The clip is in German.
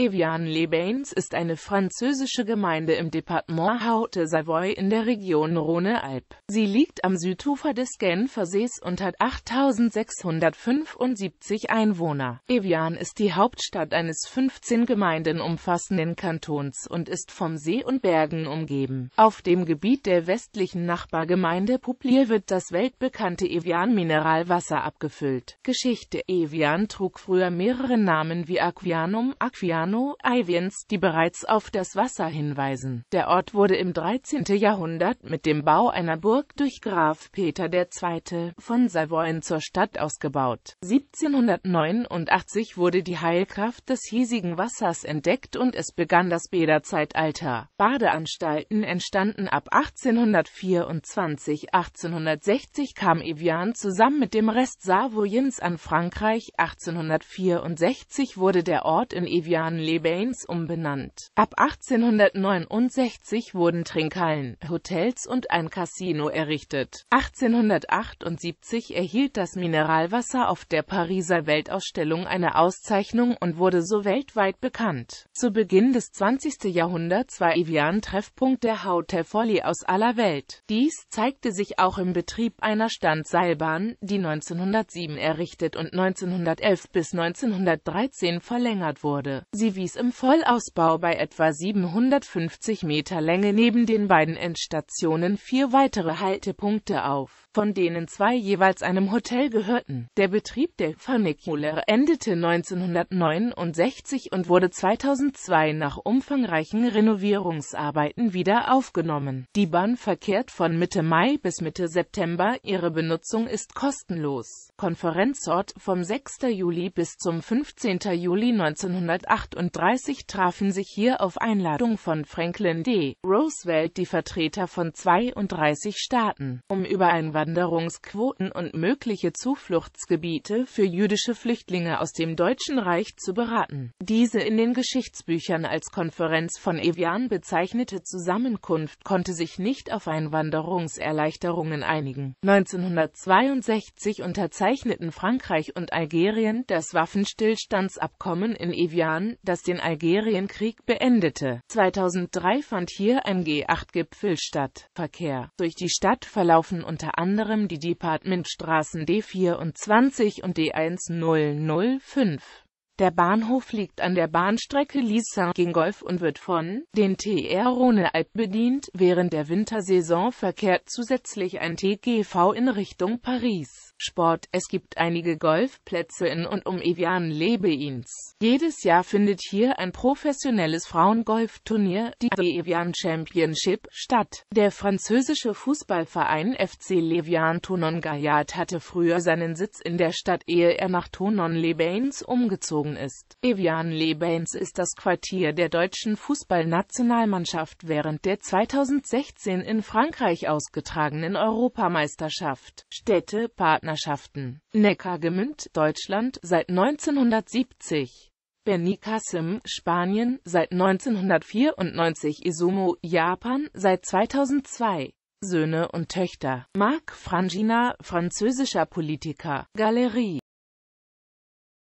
Evian-les-Bains ist eine französische Gemeinde im Departement Haute-Savoie in der Region Rhône-Alpes. Sie liegt am Südufer des Genfersees und hat 8675 Einwohner. Evian ist die Hauptstadt eines 15 Gemeinden umfassenden Kantons und ist vom See und Bergen umgeben. Auf dem Gebiet der westlichen Nachbargemeinde Pouplier wird das weltbekannte Evian-Mineralwasser abgefüllt. Geschichte Evian trug früher mehrere Namen wie Aquianum, Aquianum Tscherno-Iwjens, die bereits auf das Wasser hinweisen. Der Ort wurde im 13. Jahrhundert mit dem Bau einer Burg durch Graf Peter II. von Savoyen zur Stadt ausgebaut. 1789 wurde die Heilkraft des hiesigen Wassers entdeckt und es begann das Bäderzeitalter. Badeanstalten entstanden ab 1824, 1860 kam Evian zusammen mit dem Rest Savoyens an Frankreich, 1864 wurde der Ort in Evian in umbenannt. Ab 1869 wurden Trinkhallen, Hotels und ein Casino errichtet. 1878 erhielt das Mineralwasser auf der Pariser Weltausstellung eine Auszeichnung und wurde so weltweit bekannt. Zu Beginn des 20. Jahrhunderts war Evian Treffpunkt der Haute Folly aus aller Welt. Dies zeigte sich auch im Betrieb einer Standseilbahn, die 1907 errichtet und 1911 bis 1913 verlängert wurde. Sie Sie wies im Vollausbau bei etwa 750 Meter Länge neben den beiden Endstationen vier weitere Haltepunkte auf, von denen zwei jeweils einem Hotel gehörten. Der Betrieb der Funicular endete 1969 und wurde 2002 nach umfangreichen Renovierungsarbeiten wieder aufgenommen. Die Bahn verkehrt von Mitte Mai bis Mitte September, ihre Benutzung ist kostenlos. Konferenzort vom 6. Juli bis zum 15. Juli 1968 1930 trafen sich hier auf Einladung von Franklin D. Roosevelt die Vertreter von 32 Staaten, um über Einwanderungsquoten und mögliche Zufluchtsgebiete für jüdische Flüchtlinge aus dem Deutschen Reich zu beraten. Diese in den Geschichtsbüchern als Konferenz von Evian bezeichnete Zusammenkunft konnte sich nicht auf Einwanderungserleichterungen einigen. 1962 unterzeichneten Frankreich und Algerien das Waffenstillstandsabkommen in Evian, das den Algerienkrieg beendete. 2003 fand hier ein G8-Gipfel statt. Verkehr durch die Stadt verlaufen unter anderem die Departmentstraßen D24 und D1005. Der Bahnhof liegt an der Bahnstrecke Lissa-Gingolf und wird von den TR Rhône-Alpes bedient, während der Wintersaison verkehrt zusätzlich ein TGV in Richtung Paris. Sport Es gibt einige Golfplätze in und um Evian-Lebeins. Jedes Jahr findet hier ein professionelles Frauengolfturnier, die Evian Championship, statt. Der französische Fußballverein FC Levian Tonon Gaillard hatte früher seinen Sitz in der Stadt, ehe er nach tonon les umgezogen worden ist. Evian Lebens ist das Quartier der deutschen Fußballnationalmannschaft während der 2016 in Frankreich ausgetragenen Europameisterschaft. Städte, Partnerschaften. Neckargemünd, Deutschland, seit 1970. Benicassim, Spanien, seit 1994 Izumo, Japan, seit 2002. Söhne und Töchter. Marc Frangina, französischer Politiker. Galerie